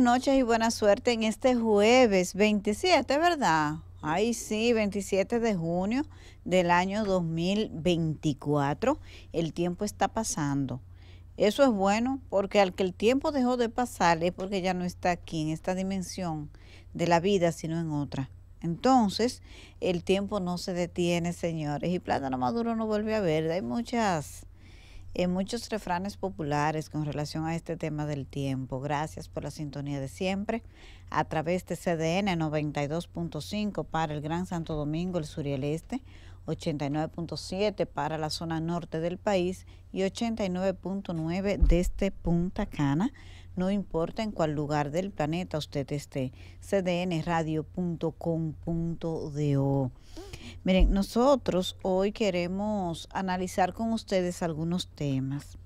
noches y buena suerte en este jueves 27, ¿verdad? Ay, sí, 27 de junio del año 2024. El tiempo está pasando. Eso es bueno porque al que el tiempo dejó de pasar es porque ya no está aquí en esta dimensión de la vida, sino en otra. Entonces, el tiempo no se detiene, señores. Y plátano maduro no vuelve a ver. Hay muchas en muchos refranes populares con relación a este tema del tiempo. Gracias por la sintonía de siempre a través de CDN 92.5 para el Gran Santo Domingo, el sur y el este, 89.7 para la zona norte del país y 89.9 desde este Punta Cana. No importa en cuál lugar del planeta usted esté, cdnradio.com.do. Miren, nosotros hoy queremos analizar con ustedes algunos temas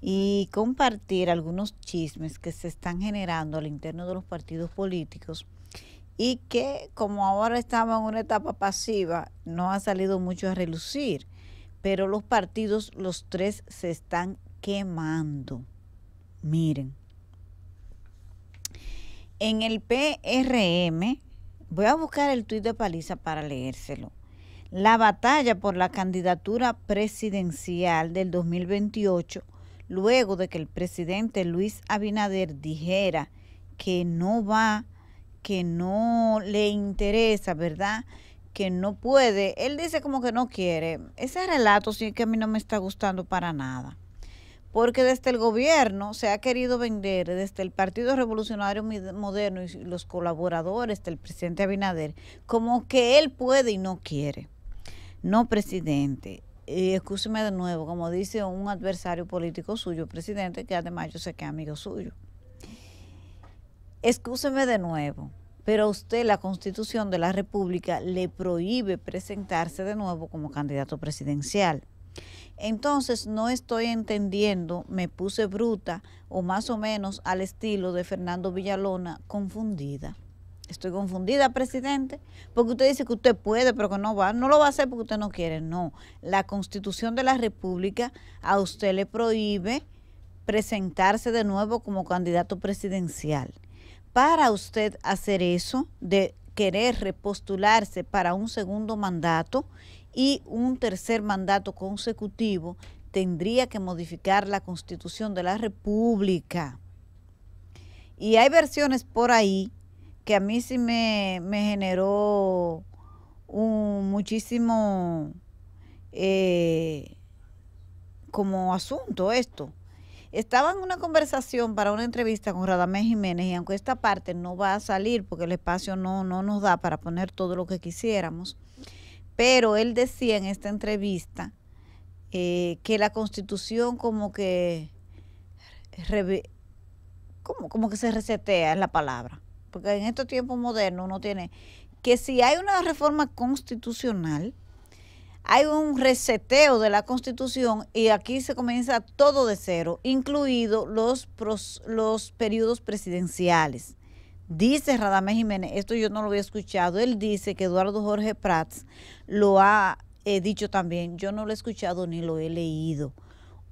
y compartir algunos chismes que se están generando al interno de los partidos políticos y que como ahora estamos en una etapa pasiva, no ha salido mucho a relucir, pero los partidos, los tres, se están quemando. Miren, en el PRM, Voy a buscar el tuit de Paliza para leérselo. La batalla por la candidatura presidencial del 2028, luego de que el presidente Luis Abinader dijera que no va, que no le interesa, ¿verdad? Que no puede. Él dice como que no quiere. Ese relato sí que a mí no me está gustando para nada porque desde el gobierno se ha querido vender, desde el Partido Revolucionario Moderno y los colaboradores del presidente Abinader, como que él puede y no quiere. No, presidente, y eh, escúcheme de nuevo, como dice un adversario político suyo, presidente, que además yo sé que es amigo suyo. Escúcheme de nuevo, pero usted la Constitución de la República le prohíbe presentarse de nuevo como candidato presidencial. Entonces no estoy entendiendo, me puse bruta o más o menos al estilo de Fernando Villalona, confundida. Estoy confundida, presidente, porque usted dice que usted puede, pero que no va, no lo va a hacer porque usted no quiere. No, la Constitución de la República a usted le prohíbe presentarse de nuevo como candidato presidencial. Para usted hacer eso de querer repostularse para un segundo mandato y un tercer mandato consecutivo tendría que modificar la constitución de la República. Y hay versiones por ahí que a mí sí me, generó un muchísimo eh, como asunto esto. Estaba en una conversación para una entrevista con Radamés Jiménez y aunque esta parte no va a salir porque el espacio no, no nos da para poner todo lo que quisiéramos, pero él decía en esta entrevista eh, que la constitución como que, como, que se resetea en la palabra. Porque en estos tiempos modernos uno tiene que si hay una reforma constitucional, hay un reseteo de la constitución y aquí se comienza todo de cero, incluido los, los periodos presidenciales. Dice Radamés Jiménez, esto yo no lo había escuchado, él dice que Eduardo Jorge Prats lo ha eh, dicho también, yo no lo he escuchado ni lo he leído.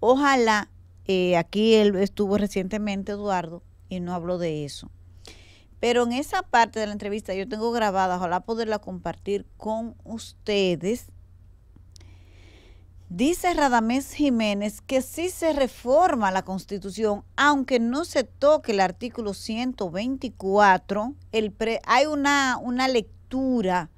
Ojalá, eh, aquí él estuvo recientemente Eduardo y no habló de eso. Pero en esa parte de la entrevista yo tengo grabada, ojalá poderla compartir con ustedes Dice Radamés Jiménez que si se reforma la constitución, aunque no se toque el artículo 124, el hay una, una lectura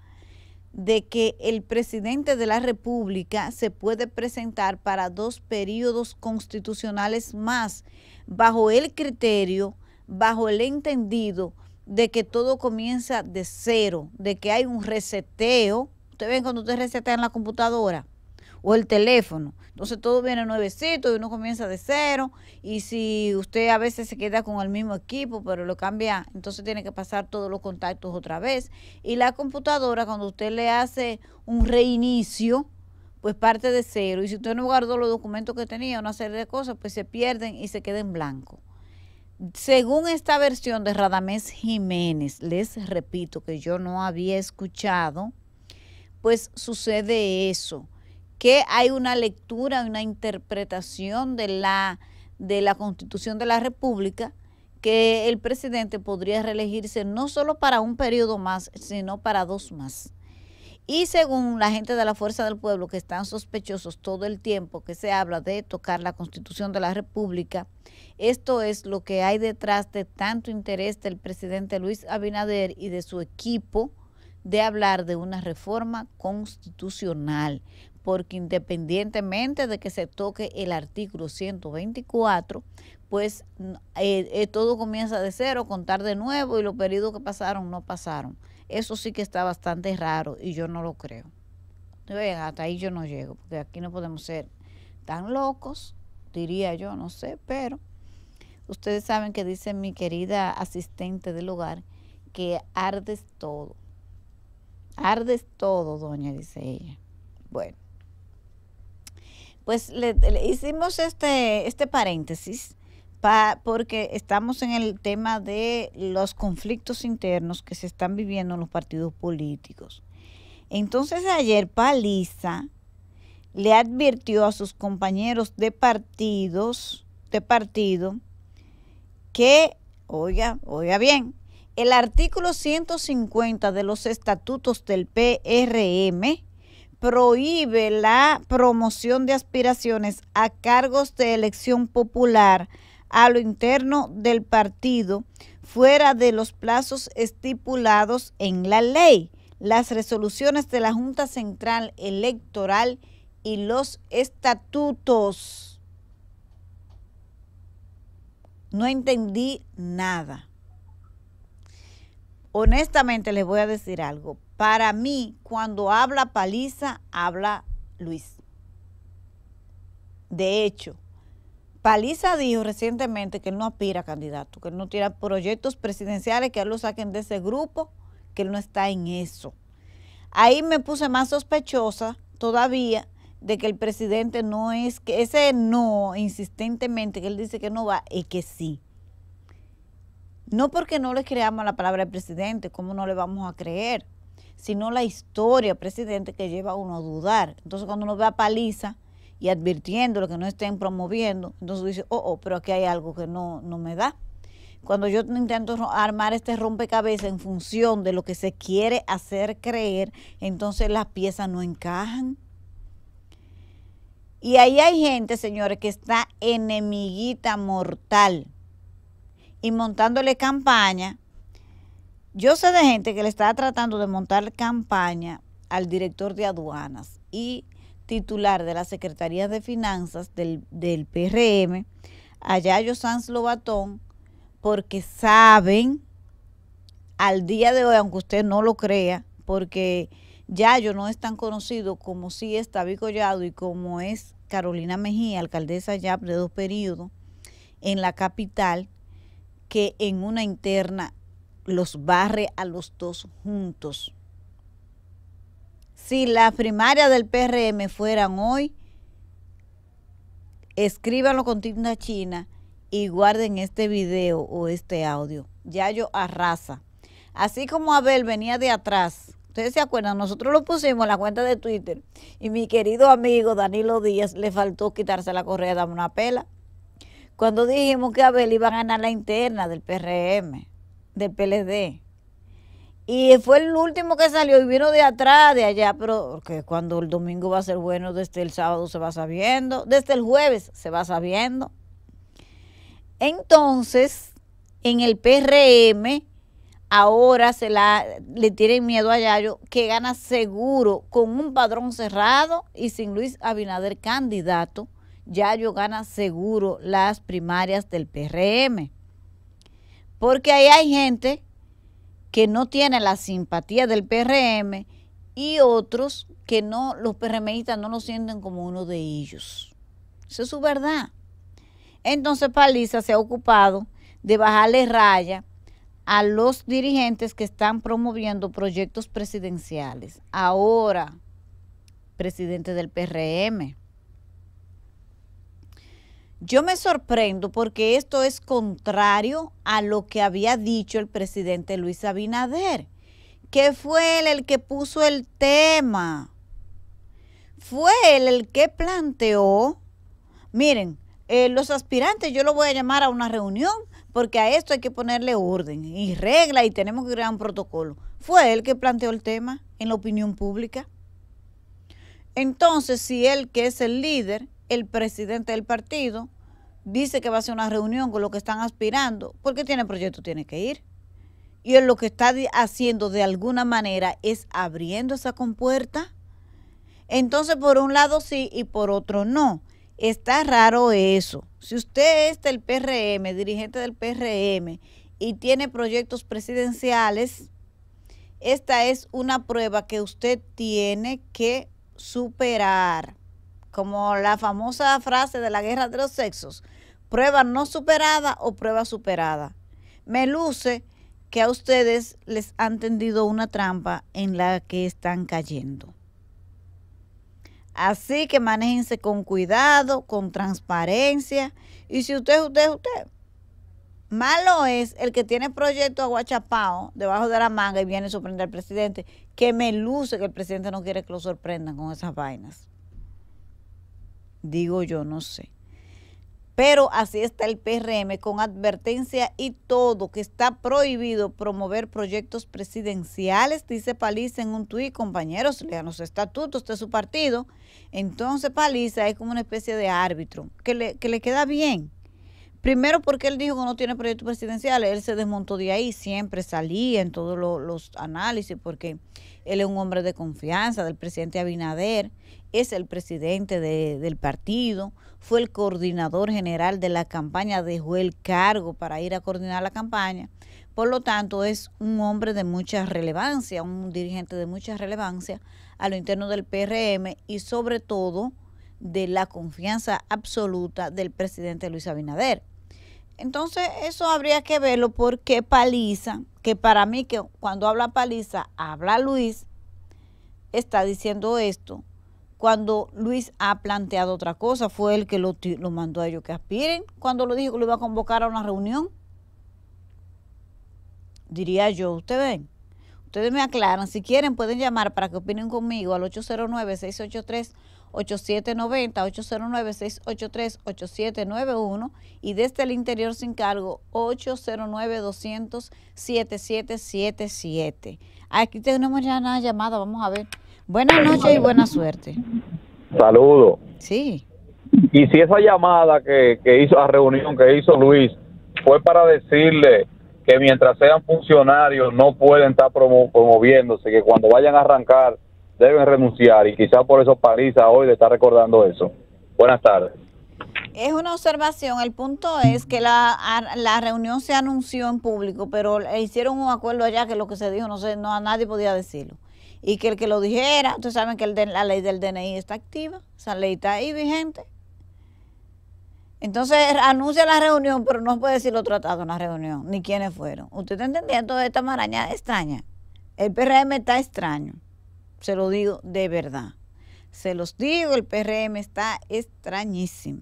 de que el presidente de la República se puede presentar para dos periodos constitucionales más, bajo el criterio, bajo el entendido de que todo comienza de cero, de que hay un reseteo. usted ven cuando usted resetea en la computadora, o el teléfono. Entonces todo viene nuevecito y uno comienza de cero. Y si usted a veces se queda con el mismo equipo, pero lo cambia, entonces tiene que pasar todos los contactos otra vez. Y la computadora, cuando usted le hace un reinicio, pues parte de cero. Y si usted no guardó los documentos que tenía, una serie de cosas, pues se pierden y se queda en blanco. Según esta versión de Radamés Jiménez, les repito que yo no había escuchado, pues sucede eso que hay una lectura, una interpretación de la, de la Constitución de la República que el presidente podría reelegirse no solo para un periodo más, sino para dos más. Y según la gente de la Fuerza del Pueblo, que están sospechosos todo el tiempo que se habla de tocar la Constitución de la República, esto es lo que hay detrás de tanto interés del presidente Luis Abinader y de su equipo de hablar de una reforma constitucional porque independientemente de que se toque el artículo 124, pues eh, eh, todo comienza de cero, contar de nuevo y los periodos que pasaron no pasaron. Eso sí que está bastante raro y yo no lo creo. hasta ahí yo no llego, porque aquí no podemos ser tan locos, diría yo, no sé, pero ustedes saben que dice mi querida asistente del hogar que ardes todo. Ardes todo, doña, dice ella. Bueno. Pues le, hicimos este, este paréntesis porque estamos en el tema de los conflictos internos que se están viviendo en los partidos políticos. Entonces ayer Paliza le advirtió a sus compañeros de partidos, de partido, que, oiga, oiga bien, el artículo 150 de los estatutos del PRM prohíbe la promoción de aspiraciones a cargos de elección popular a lo interno del partido fuera de los plazos estipulados en la ley, las resoluciones de la Junta Central Electoral y los estatutos. No entendí nada. Honestamente les voy a decir algo para mí, cuando habla Paliza, habla Luis. De hecho, Paliza dijo recientemente que él no aspira a candidato, que él no tiene proyectos presidenciales, que lo saquen de ese grupo, que él no está en eso. Ahí me puse más sospechosa todavía de que el presidente no es, que ese no, insistentemente, que él dice que no va, y que sí. No porque no le creamos la palabra al presidente, ¿cómo no le vamos a creer? sino la historia, presidente, que lleva a uno a dudar. Entonces, cuando uno ve a Paliza y advirtiendo lo que no estén promoviendo, entonces dice, oh, oh, pero aquí hay algo que no, no me da. Cuando yo intento armar este rompecabezas en función de lo que se quiere hacer creer, entonces las piezas no encajan. Y ahí hay gente, señores, que está enemiguita mortal y montándole campaña yo sé de gente que le está tratando de montar campaña al director de aduanas y titular de la Secretaría de Finanzas del, del PRM, Yayo Sanz Lobatón, porque saben al día de hoy, aunque usted no lo crea, porque Yayo no es tan conocido como sí es Vicollado Collado y como es Carolina Mejía, alcaldesa ya de dos periodos en la capital, que en una interna los barre a los dos juntos. Si la primaria del PRM fueran hoy, escríbanlo con tinta china y guarden este video o este audio. Yayo arrasa. Así como Abel venía de atrás, ustedes se acuerdan, nosotros lo pusimos en la cuenta de Twitter y mi querido amigo Danilo Díaz le faltó quitarse la correa, de una pela. Cuando dijimos que Abel iba a ganar la interna del PRM, del PLD. Y fue el último que salió y vino de atrás, de allá, pero que cuando el domingo va a ser bueno, desde el sábado se va sabiendo, desde el jueves se va sabiendo. Entonces, en el PRM, ahora se la, le tienen miedo a Yayo, que gana seguro con un padrón cerrado y sin Luis Abinader candidato. Yayo gana seguro las primarias del PRM. Porque ahí hay gente que no tiene la simpatía del PRM y otros que no, los PRMistas no lo sienten como uno de ellos. Esa es su verdad. Entonces Paliza se ha ocupado de bajarle raya a los dirigentes que están promoviendo proyectos presidenciales. Ahora, presidente del PRM, yo me sorprendo porque esto es contrario a lo que había dicho el presidente Luis Abinader, que fue él el que puso el tema. Fue él el que planteó, miren, eh, los aspirantes yo lo voy a llamar a una reunión porque a esto hay que ponerle orden y regla y tenemos que crear un protocolo. Fue él que planteó el tema en la opinión pública. Entonces, si él que es el líder el presidente del partido dice que va a hacer una reunión con los que están aspirando, porque tiene proyecto, tiene que ir. Y él lo que está haciendo de alguna manera es abriendo esa compuerta. Entonces, por un lado sí y por otro no. Está raro eso. Si usted es del PRM, dirigente del PRM, y tiene proyectos presidenciales, esta es una prueba que usted tiene que superar como la famosa frase de la guerra de los sexos, prueba no superada o prueba superada. Me luce que a ustedes les han tendido una trampa en la que están cayendo. Así que manéjense con cuidado, con transparencia. Y si usted, usted, usted. Malo es el que tiene proyecto aguachapao debajo de la manga y viene a sorprender al presidente. Que me luce que el presidente no quiere que lo sorprendan con esas vainas. Digo yo, no sé. Pero así está el PRM con advertencia y todo, que está prohibido promover proyectos presidenciales, dice Paliza en un tuit, compañeros, lean los estatutos de su partido. Entonces Paliza es como una especie de árbitro, que le, queda bien. Primero porque él dijo que no tiene proyectos presidenciales, él se desmontó de ahí, siempre salía en todos los análisis porque él es un hombre de confianza del presidente Abinader es el presidente del partido, fue el coordinador general de la campaña, dejó el cargo para ir a coordinar la campaña. Por lo tanto, es un hombre de mucha relevancia, un dirigente de mucha relevancia a lo interno del PRM y sobre todo de la confianza absoluta del presidente Luis Abinader. Entonces, eso habría que verlo porque Paliza, que para mí que cuando habla Paliza, habla Luis, está diciendo esto cuando Luis ha planteado otra cosa, fue el que lo, mandó a ellos que aspiren, cuando lo dijo que lo iba a convocar a una reunión. Diría yo, ¿ustedes ven, ustedes me aclaran, si quieren pueden llamar para que opinen conmigo al 809-683. 8790 809-683-8791 y desde el interior sin cargo 809-200-7777. Aquí tenemos ya una llamada, vamos a ver. Buenas noches y buena suerte. Saludos. Sí. Y si esa llamada que, hizo, la reunión que hizo Luis, fue para decirle que mientras sean funcionarios no pueden estar promoviéndose, que cuando vayan a arrancar deben renunciar y quizás por eso Parisa hoy le está recordando eso. Buenas tardes. Es una observación, el punto es que la, la reunión se anunció en público, pero hicieron un acuerdo allá que lo que se dijo no sé, no a nadie podía decirlo y que el que lo dijera, ustedes saben que la ley del DNI está activa, esa ley está ahí vigente. Entonces anuncia la reunión, pero no puede decir lo tratado en la reunión, ni quiénes fueron. Usted está entendiendo esta maraña extraña. El PRM está extraño, se lo digo de verdad. Se los digo, el PRM está extrañísimo.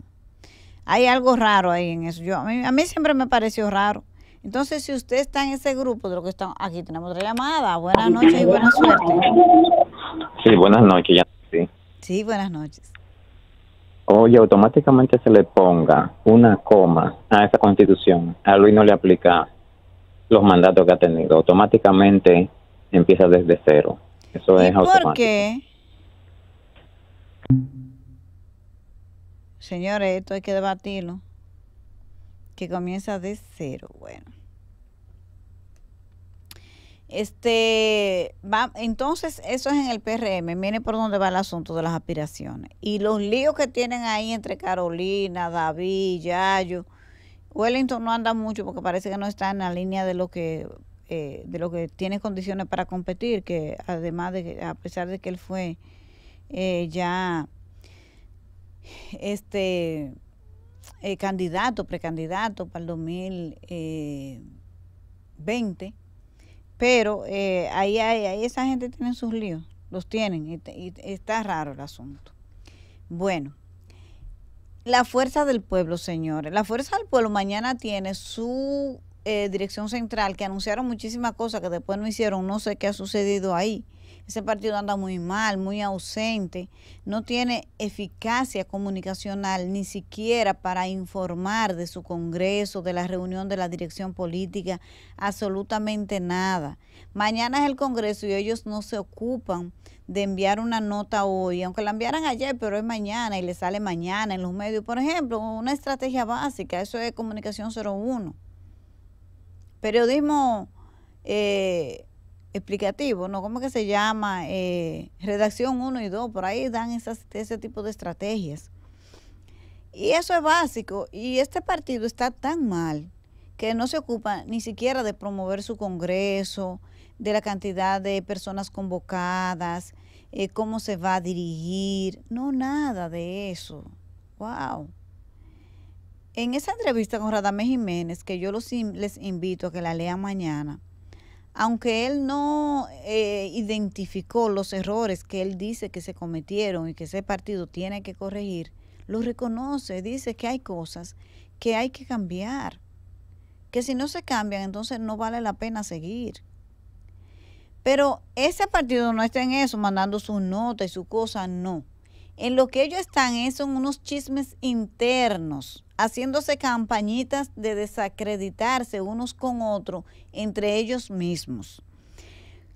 Hay algo raro ahí en eso. a mí siempre me pareció raro. Entonces, si usted está en ese grupo de lo que están, aquí tenemos otra llamada. Buenas noches y buena suerte. Sí, buenas noches. sí. buenas noches. Oye, automáticamente se le ponga una coma a esa constitución. A Luis no le aplica los mandatos que ha tenido. Automáticamente empieza desde cero. Eso es automático. ¿Por qué? Señores, esto hay que debatirlo. Que comienza de cero. Bueno. Este, va, entonces, eso es en el PRM. Viene por dónde va el asunto de las aspiraciones. Y los líos que tienen ahí entre Carolina, David, Yayo. Wellington no anda mucho porque parece que no está en la línea de lo que, eh, de lo que tiene condiciones para competir, que además de a pesar de que él fue eh, ya este eh, candidato, precandidato para el 2020 pero eh, ahí, ahí, esa gente tiene sus líos, los tienen, y, está raro el asunto. Bueno, la fuerza del pueblo, señores, la fuerza del pueblo mañana tiene su eh, dirección central, que anunciaron muchísimas cosas que después no hicieron, no sé qué ha sucedido ahí. Ese partido anda muy mal, muy ausente, no tiene eficacia comunicacional ni siquiera para informar de su Congreso, de la reunión de la dirección política, absolutamente nada. Mañana es el Congreso y ellos no se ocupan de enviar una nota hoy, aunque la enviaran ayer, pero es mañana y le sale mañana en los medios. Por ejemplo, una estrategia básica, eso es comunicación 01. Periodismo eh, explicativo, ¿no? ¿Cómo que se llama? Eh, redacción 1 y 2, por ahí dan ese tipo de estrategias. Y eso es básico. Y este partido está tan mal que no se ocupa ni siquiera de promover su Congreso, de la cantidad de personas convocadas, eh, cómo se va a dirigir, no nada de eso. ¡Wow! En esa entrevista con Radamés Jiménez, que yo los, les invito a que la lean mañana, aunque él no eh, identificó los errores que él dice que se cometieron y que ese partido tiene que corregir, lo reconoce, dice que hay cosas que hay que cambiar, que si no se cambian entonces no vale la pena seguir. Pero ese partido no está en eso, mandando sus notas y sus cosas, no. En lo que ellos están es, son unos chismes internos, haciéndose campañitas de desacreditarse unos con otros entre ellos mismos.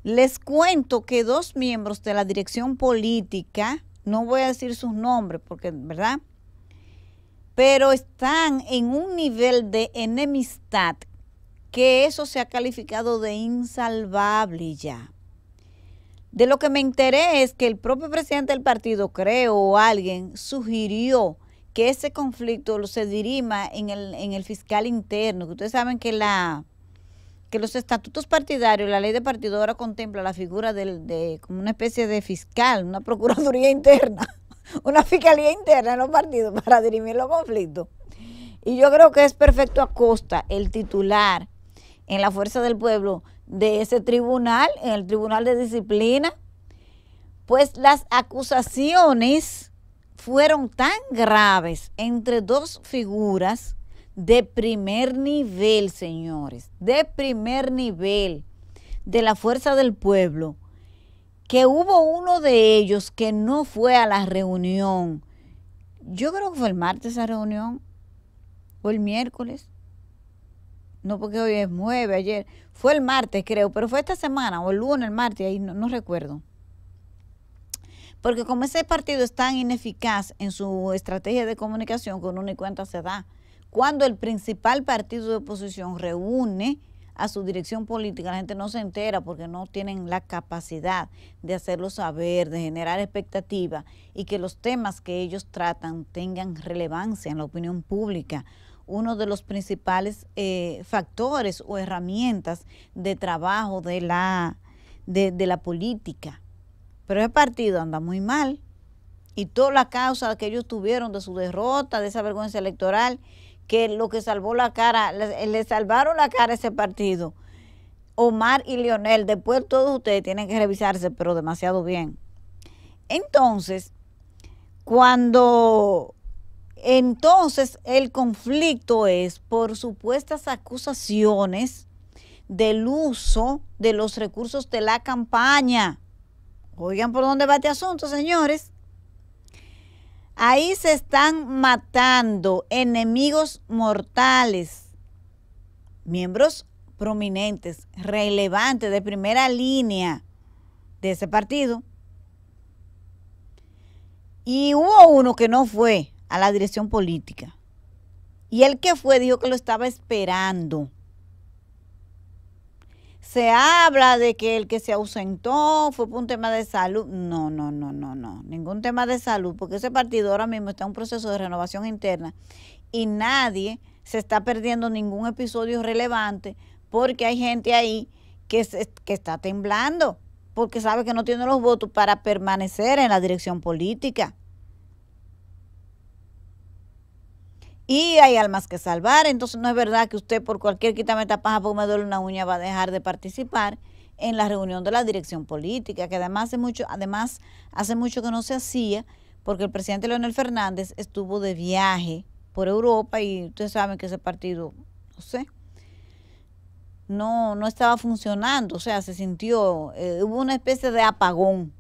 Les cuento que dos miembros de la dirección política, no voy a decir sus nombres porque, ¿verdad? Pero están en un nivel de enemistad que eso se ha calificado de insalvable ya. De lo que me enteré es que el propio presidente del partido, creo, o alguien, sugirió que ese conflicto se dirima en el, fiscal interno, que ustedes saben que la que los estatutos partidarios, la ley de partido ahora contempla la figura de como una especie de fiscal, una procuraduría interna, una fiscalía interna en los partidos para dirimir los conflictos. Y yo creo que es perfecto a costa el titular en la fuerza del pueblo de ese tribunal, en el tribunal de disciplina, pues las acusaciones fueron tan graves entre dos figuras de primer nivel, señores, de primer nivel de la fuerza del pueblo, que hubo uno de ellos que no fue a la reunión. Yo creo que fue el martes esa reunión o el miércoles no porque hoy es nueve ayer, fue el martes creo, pero fue esta semana o el lunes, el martes, ahí no, recuerdo. Porque como ese partido es tan ineficaz en su estrategia de comunicación con una y cuenta se da, cuando el principal partido de oposición reúne a su dirección política, la gente no se entera porque no tienen la capacidad de hacerlo saber, de generar expectativa y que los temas que ellos tratan tengan relevancia en la opinión pública uno de los principales eh, factores o herramientas de trabajo de la, de, la política. Pero el partido anda muy mal y toda la causa que ellos tuvieron de su derrota, de esa vergüenza electoral, que lo que salvó la cara, le, le salvaron la cara a ese partido. Omar y Lionel, después todos ustedes tienen que revisarse, pero demasiado bien. Entonces, cuando entonces, el conflicto es por supuestas acusaciones del uso de los recursos de la campaña. Oigan por dónde va este asunto, señores. Ahí se están matando enemigos mortales, miembros prominentes, relevantes, de primera línea de ese partido. Y hubo uno que no fue, a la dirección política. Y el que fue dijo que lo estaba esperando. Se habla de que el que se ausentó fue por un tema de salud. No, no, no, no, no. Ningún tema de salud, porque ese partido ahora mismo está en un proceso de renovación interna y nadie se está perdiendo ningún episodio relevante porque hay gente ahí que, se, que está temblando, porque sabe que no tiene los votos para permanecer en la dirección política. y hay almas que salvar. Entonces no es verdad que usted por cualquier quítame esta paja porque me duele una uña va a dejar de participar en la reunión de la dirección política, que además hace mucho, además hace mucho que no se hacía, porque el presidente Leonel Fernández estuvo de viaje por Europa y ustedes saben que ese partido, no sé, no, no estaba funcionando, o sea, se sintió, eh, hubo una especie de apagón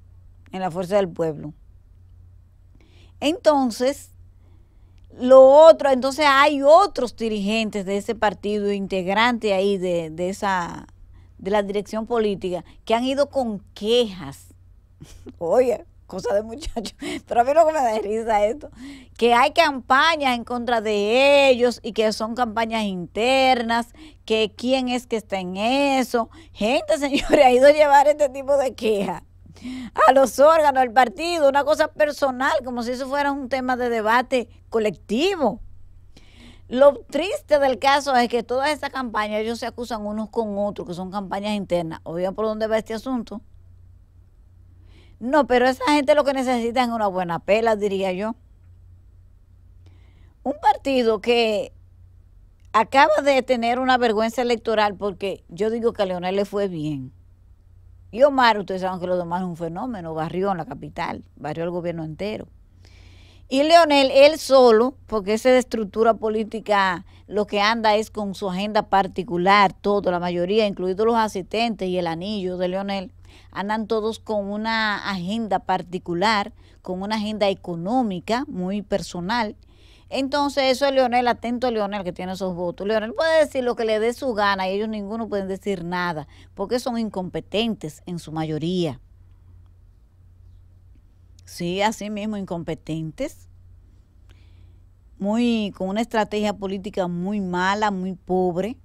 en la fuerza del pueblo. Entonces, lo otro, entonces hay otros dirigentes de ese partido, integrante ahí de, de esa de la dirección política, que han ido con quejas. Oye, cosa de muchachos, pero a mí lo que me da risa esto, que hay campañas en contra de ellos y que son campañas internas, que quién es que está en eso. Gente, señores, ha ido a llevar este tipo de quejas a los órganos del partido, una cosa personal, como si eso fuera un tema de debate colectivo. Lo triste del caso es que todas estas campañas, ellos se acusan unos con otros, que son campañas internas. Oigan por dónde va este asunto. No, pero esa gente lo que necesita es una buena pela, diría yo. Un partido que acaba de tener una vergüenza electoral porque yo digo que a Leonel le fue bien. Y Omar, ustedes saben que lo demás es un fenómeno, barrió en la capital, barrió el gobierno entero. Y Leonel, él solo, porque esa estructura política lo que anda es con su agenda particular, todo, la mayoría, incluidos los asistentes y el anillo de Leonel, andan todos con una agenda particular, con una agenda económica muy personal, entonces, eso es Leonel, atento a Leonel que tiene esos votos. Leonel puede decir lo que le dé su gana y ellos ninguno pueden decir nada, porque son incompetentes en su mayoría. Sí, así mismo, incompetentes. Muy, con una estrategia política muy mala, muy pobre.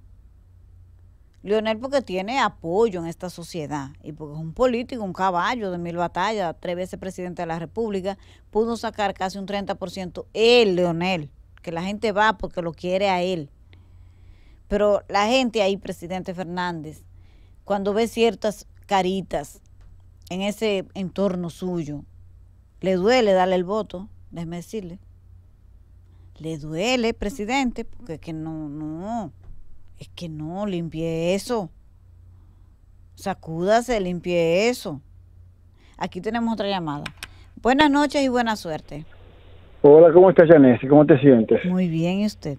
Leonel porque tiene apoyo en esta sociedad y porque es un político, un caballo de mil batallas, tres veces presidente de la República, pudo sacar casi un 30% él, Leonel, que la gente va porque lo quiere a él. Pero la gente ahí, presidente Fernández, cuando ve ciertas caritas en ese entorno suyo, le duele darle el voto, déjeme decirle. Le duele, presidente, porque es que no, no es que no, limpie eso. Sacúdase, limpie eso. Aquí tenemos otra llamada. Buenas noches y buena suerte. Hola, ¿cómo estás, Janessi? ¿Cómo te sientes? Muy bien, ¿y usted?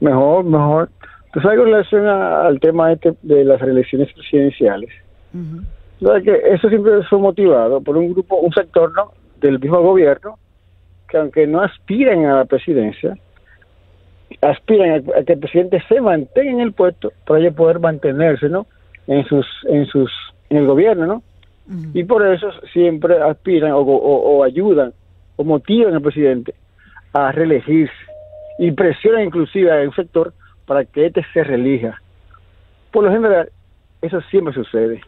Mejor, mejor. Pues algo en relación al tema este de las elecciones presidenciales. que eso siempre fue motivado por un grupo, un sector ¿no? del mismo gobierno, que aunque no aspiren a la presidencia, aspiran a, que el presidente se mantenga en el puesto para poder mantenerse, ¿no? En sus, en sus, en el gobierno, ¿no? Y por eso siempre aspiran o, ayudan o motivan al presidente a reelegirse y presionan inclusive al sector para que éste se relija. Por lo general, eso siempre sucede.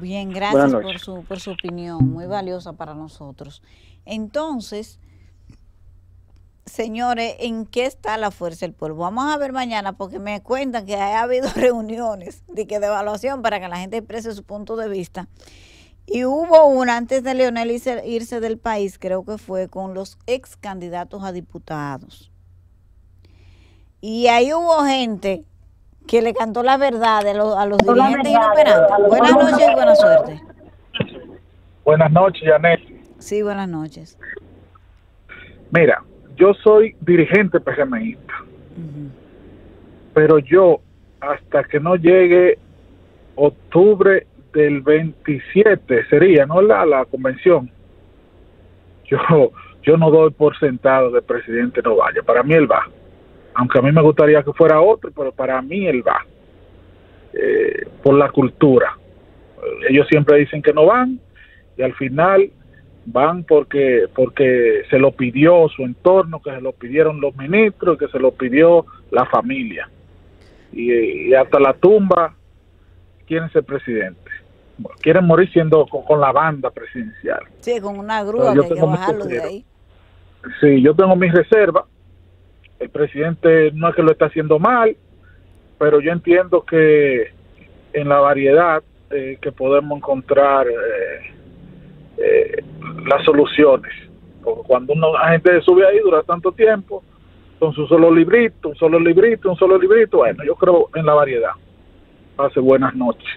Bien, gracias por su, por su opinión, muy valiosa para nosotros. Entonces, señores, ¿en qué está la fuerza del pueblo? Vamos a ver mañana porque me cuentan que ha habido reuniones de, que evaluación para que la gente exprese su punto de vista. Y hubo una antes de Leonel irse, del país, creo que fue con los ex candidatos a diputados. Y ahí hubo gente que le cantó la verdad a los dirigentes inoperantes. Buenas noches y buena suerte. Buenas noches, Janet. Sí, buenas noches. Mira, yo soy dirigente PGMista. pero yo hasta que no llegue octubre del 27 sería, ¿no? La, la convención. Yo, yo no doy por sentado de presidente no vaya. Para mí él va. Aunque a mí me gustaría que fuera otro, pero para mí él va. Eh, por la cultura. Ellos siempre dicen que no van y al final van porque porque se lo pidió su entorno, que se lo pidieron los ministros, que se lo pidió la familia. Y, hasta la tumba quieren ser presidente. Quieren morir siendo con, la banda presidencial. Sí, con una grúa Sí, yo tengo mis reservas. El presidente no es que lo está haciendo mal, pero yo entiendo que en la variedad eh, que podemos encontrar... Eh, eh, las soluciones. Porque cuando una gente sube ahí dura tanto tiempo, con su solo librito, un solo librito, un solo librito, bueno, yo creo en la variedad. Pase buenas noches.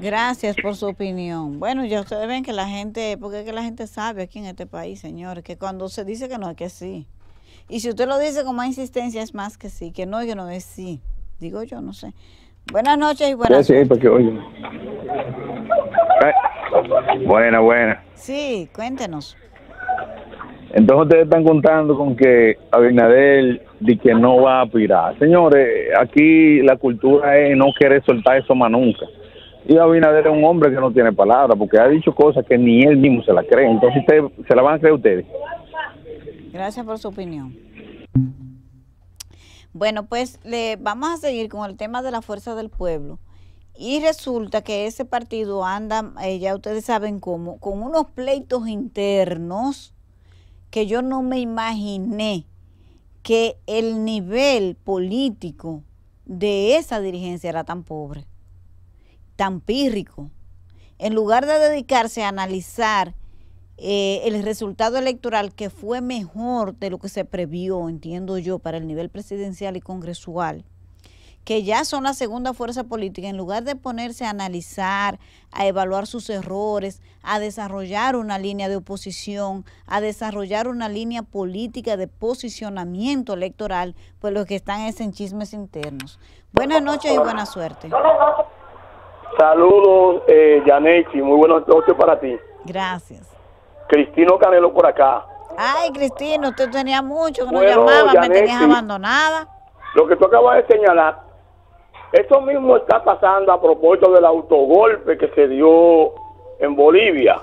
Gracias por su opinión. Bueno, ya ustedes ven que la gente, porque es que la gente sabe aquí en este país, señor que cuando se dice que no es que sí. Y si usted lo dice con más insistencia es más que sí, que no que no es sí. Digo yo, no sé. Buenas noches y buenas eh. Buena, buena. Sí, cuéntenos. Entonces ustedes están contando con que Abinader Dice que no va a pirar Señores, aquí la cultura es no querer soltar eso más nunca. Y Abinader es un hombre que no tiene palabra, porque ha dicho cosas que ni él mismo se la cree. Entonces ustedes, se la van a creer ustedes. Gracias por su opinión. Bueno, pues le, vamos a seguir con el tema de la fuerza del pueblo. Y resulta que ese partido anda, eh, ya ustedes saben cómo, con unos pleitos internos que yo no me imaginé que el nivel político de esa dirigencia era tan pobre, tan pírrico. En lugar de dedicarse a analizar eh, el resultado electoral que fue mejor de lo que se previó, entiendo yo, para el nivel presidencial y congresual, que ya son la segunda fuerza política, en lugar de ponerse a analizar, a evaluar sus errores, a desarrollar una línea de oposición, a desarrollar una línea política de posicionamiento electoral, pues lo que están es en chismes internos. Buenas noches y buena suerte. Saludos, eh, muy buenas noches para ti. Gracias. Cristino Canelo por acá. Ay, Cristino, usted tenía mucho que no llamaba, me tenías abandonada. Lo que tú acabas de señalar eso mismo está pasando a propósito del autogolpe que se dio en Bolivia.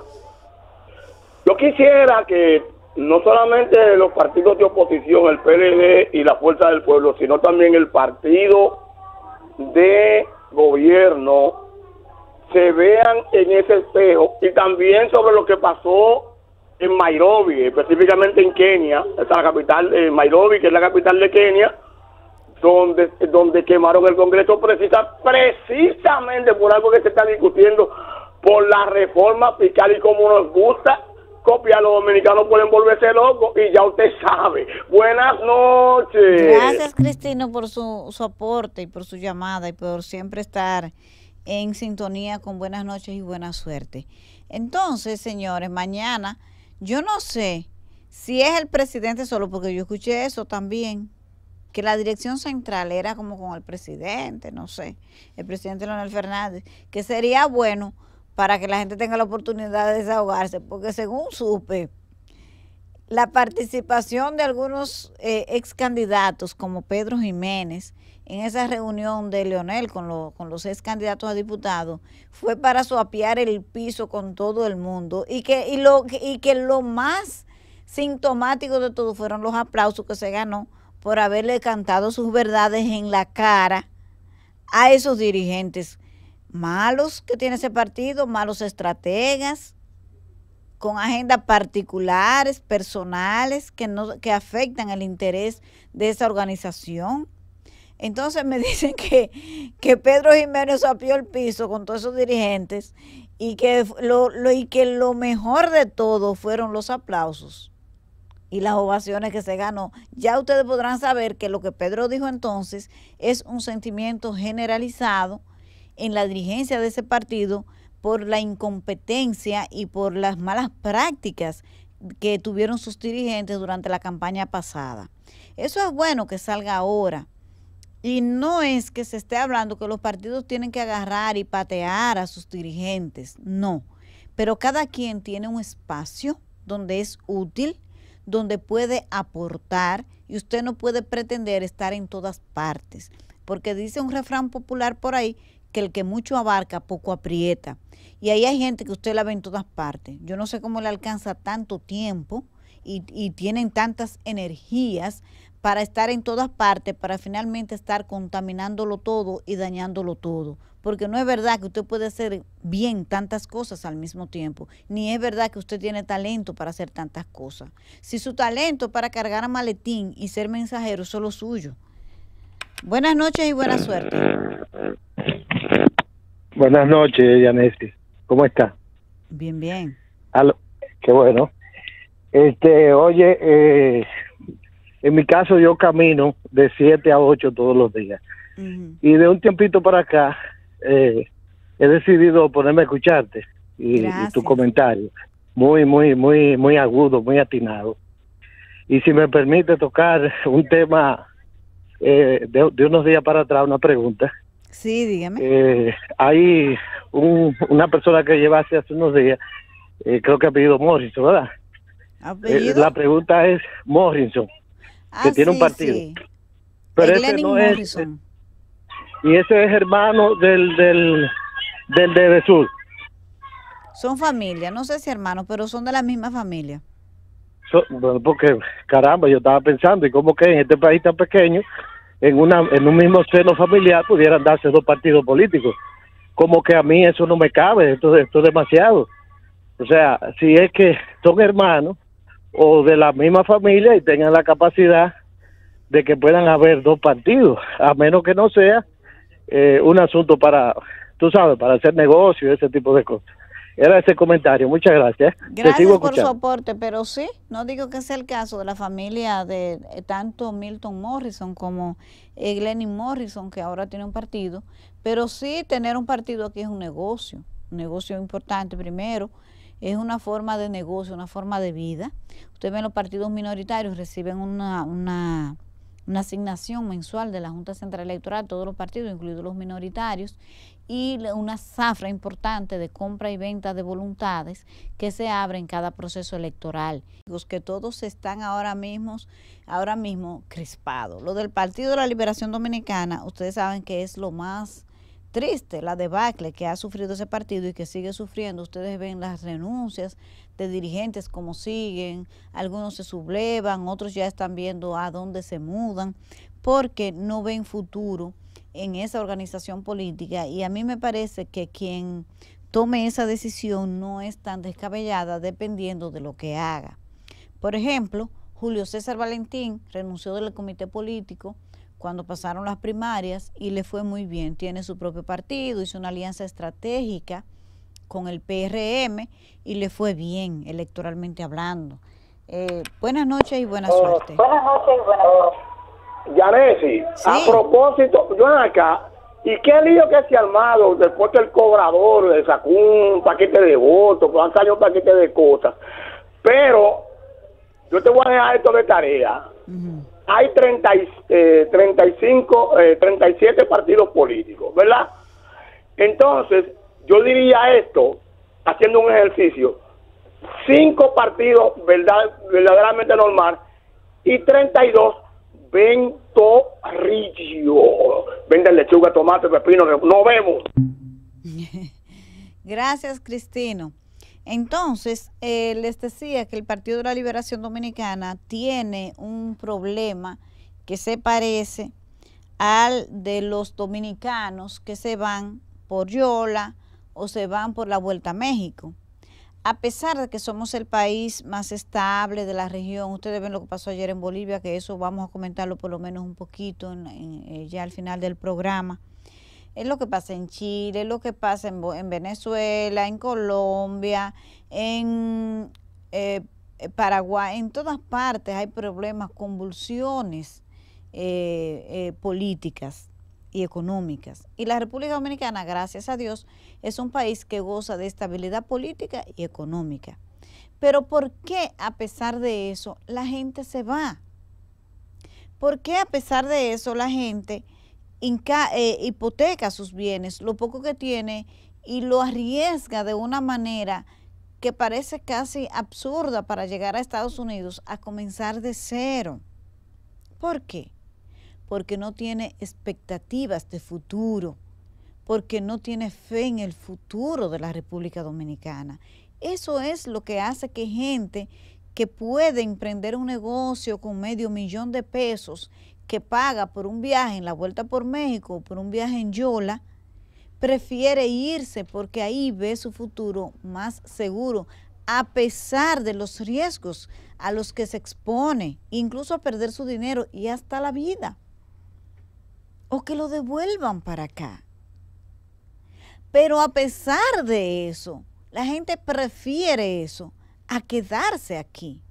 Yo quisiera que no solamente los partidos de oposición, el PLD y la Fuerza del Pueblo, sino también el partido de gobierno se vean en ese espejo y también sobre lo que pasó en Nairobi, específicamente en Kenia, esa la capital, de eh, Nairobi, que es la capital de Kenia, donde, donde quemaron el Congreso precisa, precisamente por algo que se está discutiendo, por la reforma fiscal y como nos gusta copia los dominicanos pueden volverse locos y ya usted sabe. Buenas noches. Gracias Cristino por su, su aporte y por su llamada y por siempre estar en sintonía con buenas noches y buena suerte. Entonces, señores, mañana yo no sé si es el presidente solo, porque yo escuché eso también que la dirección central era como con el presidente, no sé, el presidente Leonel Fernández, que sería bueno para que la gente tenga la oportunidad de desahogarse, porque según supe, la participación de algunos eh, ex candidatos como Pedro Jiménez en esa reunión de Leonel con, con los ex candidatos a diputados fue para suapiar el piso con todo el mundo y que, y lo, y que lo más sintomático de todo fueron los aplausos que se ganó por haberle cantado sus verdades en la cara a esos dirigentes malos que tiene ese partido, malos estrategas, con agendas particulares, personales, que, no, que afectan el interés de esa organización. Entonces me dicen que, Pedro Jiménez apió el piso con todos esos dirigentes y que lo, lo, y que lo mejor de todo fueron los aplausos y las ovaciones que se ganó, ya ustedes podrán saber que lo que Pedro dijo entonces es un sentimiento generalizado en la dirigencia de ese partido por la incompetencia y por las malas prácticas que tuvieron sus dirigentes durante la campaña pasada. Eso es bueno que salga ahora. Y no es que se esté hablando que los partidos tienen que agarrar y patear a sus dirigentes, no. Pero cada quien tiene un espacio donde es útil donde puede aportar y usted no puede pretender estar en todas partes, porque dice un refrán popular por ahí que el que mucho abarca, poco aprieta. Y ahí hay gente que usted la ve en todas partes. Yo no sé cómo le alcanza tanto tiempo y, y tienen tantas energías para estar en todas partes, para finalmente estar contaminándolo todo y dañándolo todo porque no es verdad que usted puede hacer bien tantas cosas al mismo tiempo, ni es verdad que usted tiene talento para hacer tantas cosas. Si su talento para cargar a maletín y ser mensajero, es solo suyo. Buenas noches y buena suerte. Buenas noches, Yanesis. ¿Cómo está? Bien, bien. Aló. Qué bueno. Este, oye, eh, en mi caso yo camino de 7 a 8 todos los días. Y de un tiempito para acá eh, he decidido ponerme a escucharte y, tu comentario. Muy, muy, muy, muy agudo, muy atinado. Y si me permite tocar un tema eh, de, unos días para atrás, una pregunta. Sí, dígame. Eh, hay una persona que llevase hace unos días, eh, creo que ha pedido Morrison, ¿verdad? la pregunta es Morrison, que ah, tiene un partido. Pero ese no es y ese es hermano del, del, del de Son familia, no sé si hermanos, pero son de la misma familia. porque caramba, yo estaba pensando, ¿y cómo que en este país tan pequeño, en, una, en un mismo seno familiar, pudieran darse dos partidos políticos? Como que a mí eso no me cabe, esto, esto es demasiado. O sea, si es que son hermanos o de la misma familia y tengan la capacidad de que puedan haber dos partidos, a menos que no sea eh, un asunto para, tú sabes, para hacer negocio y ese tipo de cosas. Era ese comentario, muchas gracias. Gracias por su aporte, pero sí, no digo que sea el caso de la familia de eh, tanto Milton Morrison como eh, Glenn Morrison, que ahora tiene un partido, pero sí tener un partido aquí es un negocio, un negocio importante primero, es una forma de negocio, una forma de vida. Ustedes ven los partidos minoritarios, reciben una, una una asignación mensual de la Junta Central Electoral todos los partidos, incluidos los minoritarios, y una zafra importante de compra y venta de voluntades que se abre en cada proceso electoral. Los que todos están ahora mismo, ahora mismo crispados. Lo del Partido de la Liberación Dominicana, ustedes saben que es lo más triste la debacle que ha sufrido ese partido y que sigue sufriendo. Ustedes ven las renuncias de dirigentes como siguen, algunos se sublevan, otros ya están viendo a dónde se mudan, porque no ven futuro en esa organización política y a mí me parece que quien tome esa decisión no es tan descabellada dependiendo de lo que haga. Por ejemplo, Julio César Valentín renunció del comité político, cuando pasaron las primarias y le fue muy bien. Tiene su propio partido, hizo una alianza estratégica con el PRM y le fue bien electoralmente hablando. Eh, buenas noches y buena eh, suerte. Buenas noches y buena suerte. Yanesi, a propósito, yo acá, ¿y qué lío que se ha armado después el cobrador le sacó un paquete de votos, han salido un paquete de cosas? Pero yo te voy a dejar esto de tarea hay 35, 37 eh, eh, partidos políticos, ¿verdad? Entonces, yo diría esto, haciendo un ejercicio, cinco partidos verdad, verdaderamente normal y 32 ventorrillos. Venden lechuga, tomate, pepino, nos vemos. Gracias, Cristino. Entonces, eh, les decía que el Partido de la Liberación Dominicana tiene un problema que se parece al de los dominicanos que se van por Yola o se van por la Vuelta a México. A pesar de que somos el país más estable de la región, ustedes ven lo que pasó ayer en Bolivia, que eso vamos a comentarlo por lo menos un poquito eh, ya al final del programa es lo que pasa en Chile, es lo que pasa en, Venezuela, en Colombia, en eh, Paraguay, en todas partes hay problemas, convulsiones eh, eh, políticas y económicas. Y la República Dominicana, gracias a Dios, es un país que goza de estabilidad política y económica. Pero ¿por qué a pesar de eso la gente se va? ¿Por qué a pesar de eso la gente eh, hipoteca sus bienes, lo poco que tiene, y lo arriesga de una manera que parece casi absurda para llegar a Estados Unidos a comenzar de cero. ¿Por qué? Porque no tiene expectativas de futuro, porque no tiene fe en el futuro de la República Dominicana. Eso es lo que hace que gente que puede emprender un negocio con medio millón de pesos, que paga por un viaje en la Vuelta por México o por un viaje en Yola, prefiere irse porque ahí ve su futuro más seguro, a pesar de los riesgos a los que se expone, incluso a perder su dinero y hasta la vida, o que lo devuelvan para acá. Pero a pesar de eso, la gente prefiere eso a quedarse aquí.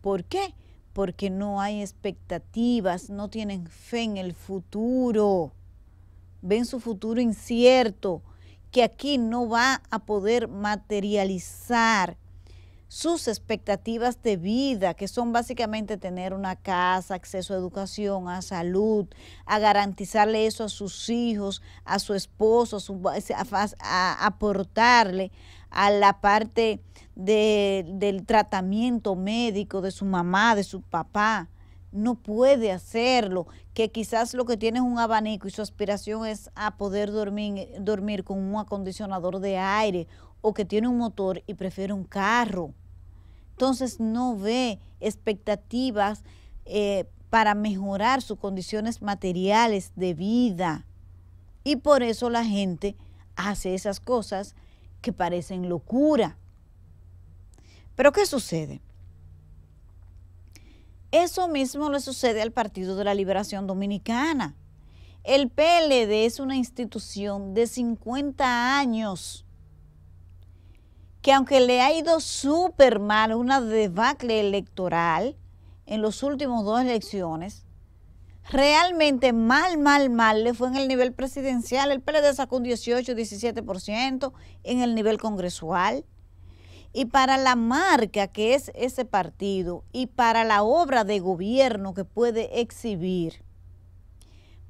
¿Por qué? porque no hay expectativas, no tienen fe en el futuro, ven su futuro incierto, que aquí no va a poder materializar sus expectativas de vida, que son básicamente tener una casa, acceso a educación, a salud, a garantizarle eso a sus hijos, a su esposo, a, su, a aportarle a la parte de, del tratamiento médico de su mamá, de su papá. No puede hacerlo, que quizás lo que tiene es un abanico y su aspiración es a poder dormir, dormir con un acondicionador de aire o que tiene un motor y prefiere un carro. Entonces no ve expectativas eh, para mejorar sus condiciones materiales de vida. Y por eso la gente hace esas cosas que parecen locura. Pero ¿qué sucede? Eso mismo le sucede al Partido de la Liberación Dominicana. El PLD es una institución de 50 años que aunque le ha ido súper mal una debacle electoral en los últimos dos elecciones, realmente mal, mal, mal le fue en el nivel presidencial. El PLD sacó un 18, 17% en el nivel congresual. Y para la marca que es ese partido y para la obra de gobierno que puede exhibir,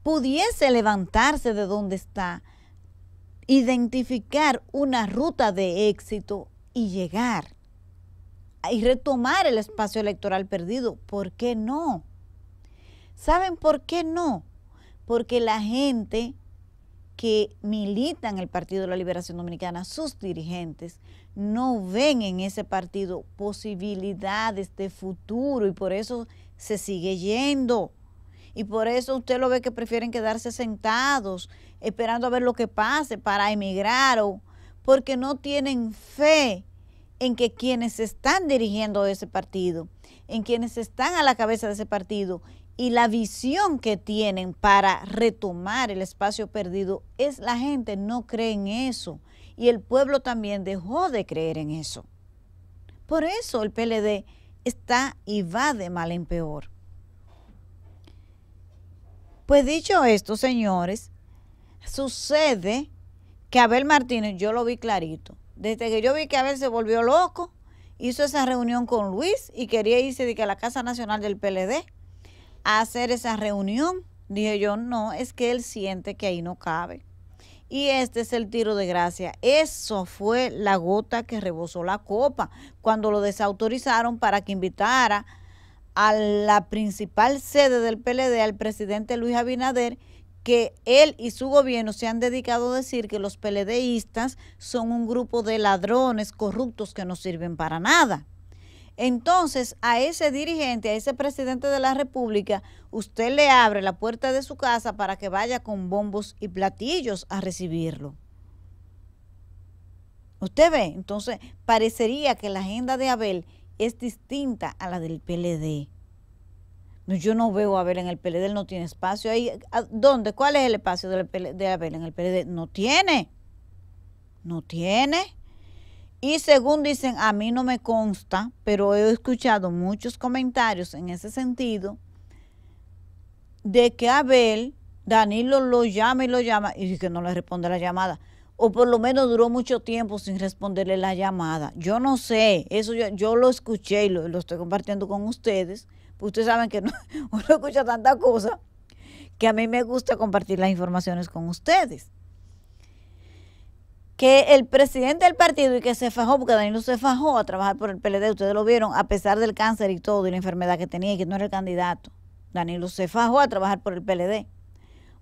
pudiese levantarse de donde está, identificar una ruta de éxito y llegar y retomar el espacio electoral perdido. ¿Por qué no? ¿Saben por qué no? Porque la gente que milita en el Partido de la Liberación Dominicana, sus dirigentes, no ven en ese partido posibilidades de futuro y por eso se sigue yendo. Y por eso usted lo ve que prefieren quedarse sentados, esperando a ver lo que pase para emigrar o porque no tienen fe en que quienes están dirigiendo ese partido, en quienes están a la cabeza de ese partido y la visión que tienen para retomar el espacio perdido es la gente no cree en eso y el pueblo también dejó de creer en eso. Por eso el PLD está y va de mal en peor. Pues dicho esto, señores, sucede que Abel Martínez, yo lo vi clarito, desde que yo vi que Abel se volvió loco, hizo esa reunión con Luis y quería irse de que a la Casa Nacional del PLD a hacer esa reunión. Dije yo, no, es que él siente que ahí no cabe. Y este es el tiro de gracia. Eso fue la gota que rebosó la copa cuando lo desautorizaron para que invitara a la principal sede del PLD, al presidente Luis Abinader, que él y su gobierno se han dedicado a decir que los PLDistas son un grupo de ladrones corruptos que no sirven para nada. Entonces, a ese dirigente, a ese presidente de la República, usted le abre la puerta de su casa para que vaya con bombos y platillos a recibirlo. Usted ve, entonces parecería que la agenda de Abel es distinta a la del PLD. yo no veo a Abel en el PLD, él no tiene espacio ahí. ¿Dónde? ¿Cuál es el espacio de, de Abel en el PLD? No tiene. No tiene. Y según dicen, a mí no me consta, pero he escuchado muchos comentarios en ese sentido, de que Abel, Danilo lo llama y lo llama y que no le responde la llamada. O por lo menos duró mucho tiempo sin responderle la llamada. Yo no sé, eso yo, lo escuché y lo, estoy compartiendo con ustedes. ustedes saben que no, uno escucha tanta cosa que a mí me gusta compartir las informaciones con ustedes que el presidente del partido y que se fajó, porque Danilo se fajó a trabajar por el PLD, ustedes lo vieron, a pesar del cáncer y todo, y la enfermedad que tenía y que no era el candidato. Danilo se fajó a trabajar por el PLD.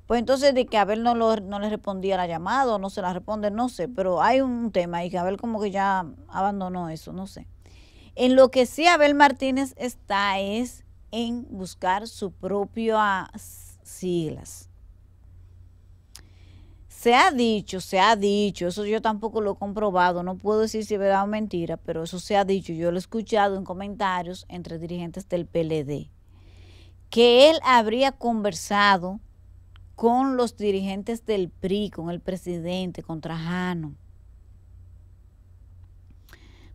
Pues entonces de que Abel no, no le respondía la llamada o no se la responde, no sé, pero hay un tema y que Abel como que ya abandonó eso, no sé. En lo que sí Abel Martínez está es en buscar su propias siglas. Se ha dicho, se ha dicho, eso yo tampoco lo he comprobado, no puedo decir si es verdad o mentira, pero eso se ha dicho, yo lo he escuchado en comentarios entre dirigentes del PLD, que él habría conversado con los dirigentes del PRI, con el presidente, con Trajano,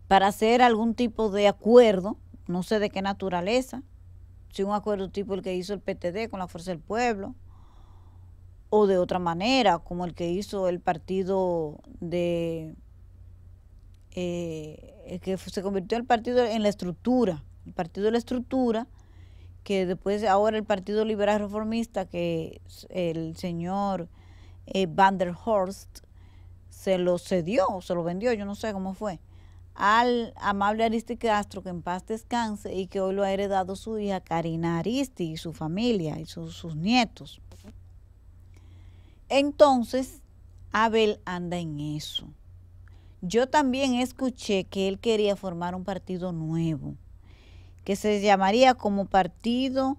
para hacer algún tipo de acuerdo, no sé de qué naturaleza, si un acuerdo tipo el que hizo el PTD con la Fuerza del Pueblo, o de otra manera, como el que hizo el partido de... Eh, que se convirtió el partido en la estructura, el partido de la estructura, que después ahora el Partido Liberal Reformista, que el señor eh, Van der Horst se lo cedió, se lo vendió, yo no sé cómo fue, al amable Aristi Castro, que en paz descanse, y que hoy lo ha heredado su hija Karina Aristi y su familia y sus nietos. Entonces, Abel anda en eso. Yo también escuché que él quería formar un partido nuevo, que se llamaría como partido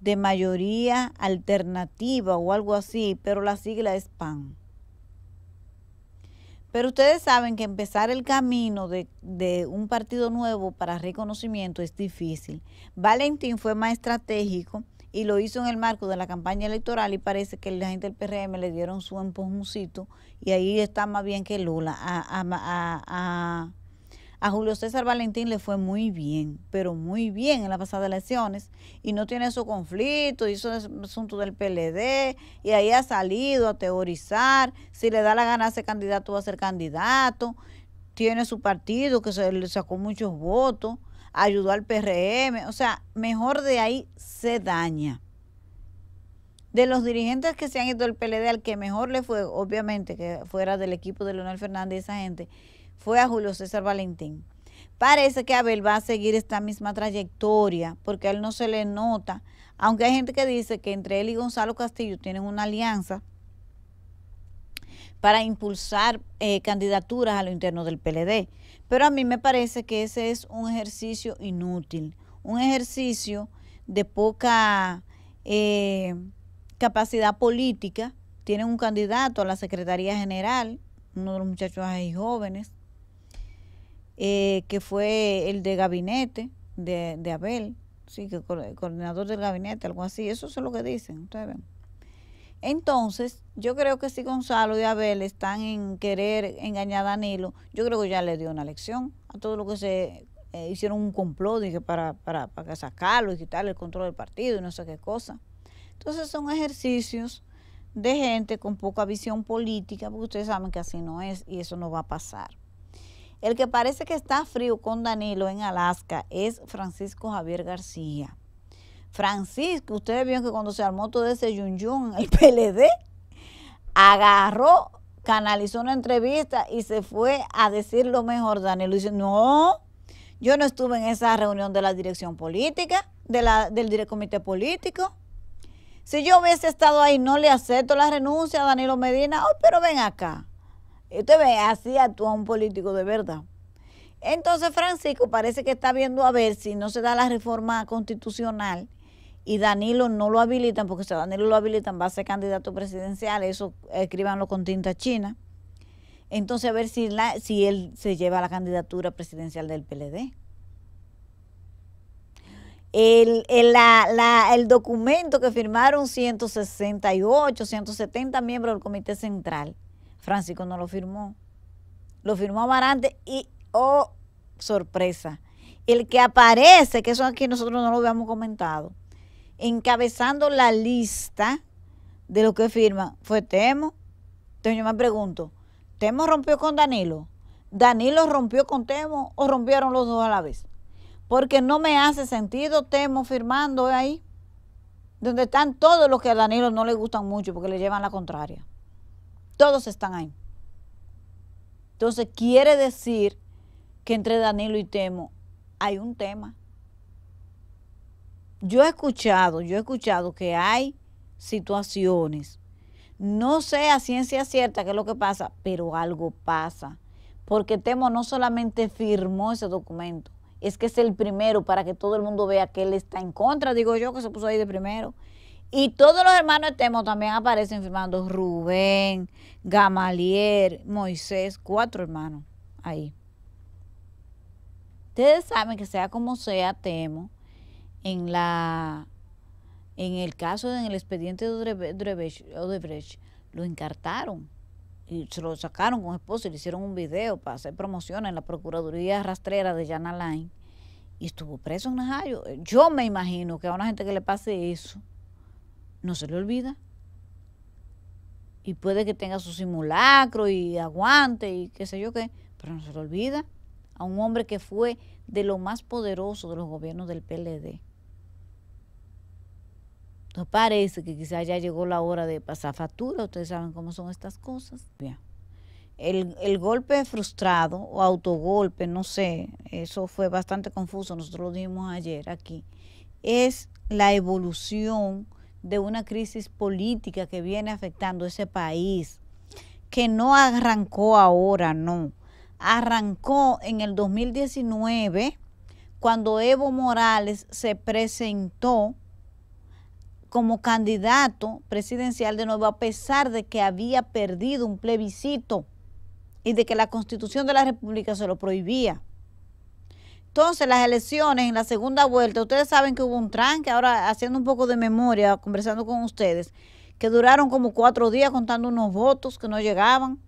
de mayoría alternativa o algo así, pero la sigla es PAN. Pero ustedes saben que empezar el camino de, un partido nuevo para reconocimiento es difícil. Valentín fue más estratégico y lo hizo en el marco de la campaña electoral y parece que la gente del PRM le dieron su empujoncito y ahí está más bien que Lula. A, Julio César Valentín le fue muy bien, pero muy bien en las pasadas elecciones y no tiene esos conflictos, hizo asunto del PLD y ahí ha salido a teorizar, si le da la gana a candidato va a ser candidato, tiene su partido que se, le sacó muchos votos ayudó al PRM, o sea, mejor de ahí se daña. De los dirigentes que se han ido del PLD, al que mejor le fue, obviamente, que fuera del equipo de Leonel Fernández y esa gente, fue a Julio César Valentín. Parece que Abel va a seguir esta misma trayectoria, porque a él no se le nota, aunque hay gente que dice que entre él y Gonzalo Castillo tienen una alianza para impulsar eh, candidaturas a lo interno del PLD. Pero a mí me parece que ese es un ejercicio inútil, un ejercicio de poca eh, capacidad política. Tienen un candidato a la Secretaría General, uno de los muchachos ahí jóvenes, eh, que fue el de gabinete de, de Abel, sí, que coordinador del gabinete, algo así. Eso es lo que dicen, ustedes ven. Entonces, yo creo que si Gonzalo y Abel están en querer engañar a Danilo, yo creo que ya le dio una lección a todo lo que se eh, hicieron un complot para, para, para sacarlo y quitarle el control del partido y no sé qué cosa. Entonces son ejercicios de gente con poca visión política, porque ustedes saben que así no es y eso no va a pasar. El que parece que está frío con Danilo en Alaska es Francisco Javier García. Francisco, ustedes vieron que cuando se armó todo ese yun yun en el PLD, agarró, canalizó una entrevista y se fue a decir lo mejor, Danilo. Dice, no, yo no estuve en esa reunión de la dirección política, de la, del comité político. Si yo hubiese estado ahí, no le acepto la renuncia a Danilo Medina. Oh, pero ven acá. Usted ve, así actúa un político de verdad. Entonces Francisco parece que está viendo a ver si no se da la reforma constitucional y Danilo no lo habilitan, porque si Danilo lo habilitan va a ser candidato presidencial, eso escríbanlo con tinta china. Entonces a ver si, si él se lleva la candidatura presidencial del PLD. El, el documento que firmaron 168, 170 miembros del Comité Central, Francisco no lo firmó. Lo firmó Amarante y, oh, sorpresa, el que aparece, que eso aquí nosotros no lo habíamos comentado, encabezando la lista de lo que firman fue Temo. Entonces yo me pregunto, ¿Temo rompió con Danilo? ¿Danilo rompió con Temo o rompieron los dos a la vez? Porque no me hace sentido Temo firmando ¿eh? ahí, donde están todos los que a Danilo no le gustan mucho porque le llevan la contraria. Todos están ahí. Entonces quiere decir que entre Danilo y Temo hay un tema. Yo he escuchado, yo he escuchado que hay situaciones. No sé a ciencia cierta qué es lo que pasa, pero algo pasa. Porque Temo no solamente firmó ese documento, es que es el primero para que todo el mundo vea que él está en contra, digo yo, que se puso ahí de primero. Y todos los hermanos de Temo también aparecen firmando Rubén, Gamalier, Moisés, cuatro hermanos ahí. Ustedes saben que sea como sea Temo, en la en el caso, en el expediente de Odebrecht, lo encartaron y se lo sacaron con esposo y le hicieron un video para hacer promoción en la Procuraduría Rastrera de Jan Alain y estuvo preso en Najayo. Yo me imagino que a una gente que le pase eso no se le olvida. Y puede que tenga su simulacro y aguante y qué sé yo qué, pero no se le olvida a un hombre que fue de lo más poderoso de los gobiernos del PLD nos parece que quizás ya llegó la hora de pasar factura, ustedes saben cómo son estas cosas. El, el, golpe frustrado o autogolpe, no sé, eso fue bastante confuso, nosotros lo dijimos ayer aquí, es la evolución de una crisis política que viene afectando ese país, que no arrancó ahora, no, arrancó en el 2019 cuando Evo Morales se presentó como candidato presidencial de nuevo, a pesar de que había perdido un plebiscito y de que la constitución de la República se lo prohibía. Entonces, las elecciones en la segunda vuelta, ustedes saben que hubo un tranque, ahora haciendo un poco de memoria, conversando con ustedes, que duraron como cuatro días contando unos votos que no llegaban.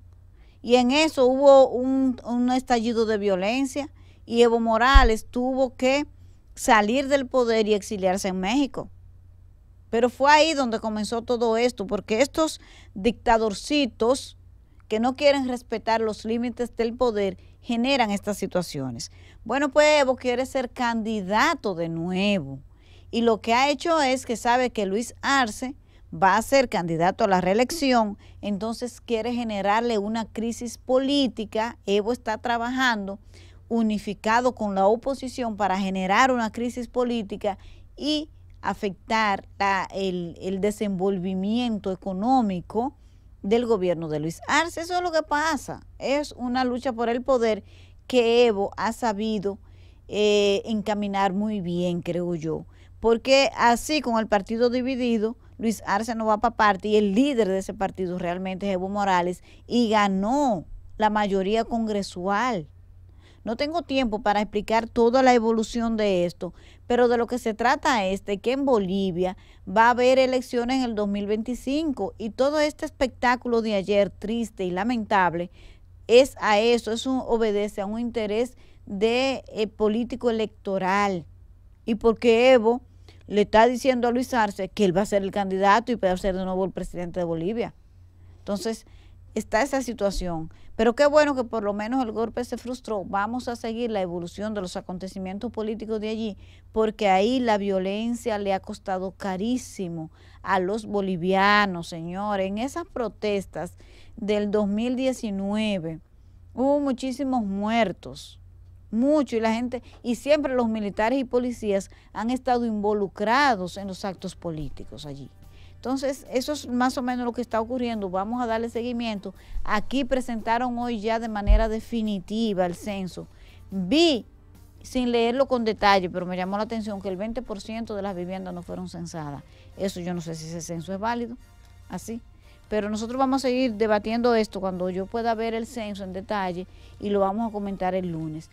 Y en eso hubo un, un estallido de violencia y Evo Morales tuvo que salir del poder y exiliarse en México. Pero fue ahí donde comenzó todo esto, porque estos dictadorcitos que no quieren respetar los límites del poder generan estas situaciones. Bueno, pues Evo quiere ser candidato de nuevo. Y lo que ha hecho es que sabe que Luis Arce va a ser candidato a la reelección, entonces quiere generarle una crisis política. Evo está trabajando unificado con la oposición para generar una crisis política y afectar la, el, desenvolvimiento económico del gobierno de Luis Arce. Eso es lo que pasa. Es una lucha por el poder que Evo ha sabido eh, encaminar muy bien, creo yo. Porque así, con el partido dividido, Luis Arce no va para parte y el líder de ese partido realmente es Evo Morales y ganó la mayoría congresual. No tengo tiempo para explicar toda la evolución de esto, pero de lo que se trata es de que en Bolivia va a haber elecciones en el 2025 y todo este espectáculo de ayer triste y lamentable es a eso, es un, obedece a un interés de eh, político electoral. Y porque Evo le está diciendo a Luis Arce que él va a ser el candidato y puede ser de nuevo el presidente de Bolivia. Entonces, está esa situación. Pero qué bueno que por lo menos el golpe se frustró. Vamos a seguir la evolución de los acontecimientos políticos de allí, porque ahí la violencia le ha costado carísimo a los bolivianos, señores. En esas protestas del 2019 hubo muchísimos muertos, mucho, y la gente, y siempre los militares y policías han estado involucrados en los actos políticos allí. Entonces, eso es más o menos lo que está ocurriendo. Vamos a darle seguimiento. Aquí presentaron hoy ya de manera definitiva el censo. Vi, sin leerlo con detalle, pero me llamó la atención que el 20% de las viviendas no fueron censadas. Eso yo no sé si ese censo es válido, así. Pero nosotros vamos a seguir debatiendo esto cuando yo pueda ver el censo en detalle y lo vamos a comentar el lunes.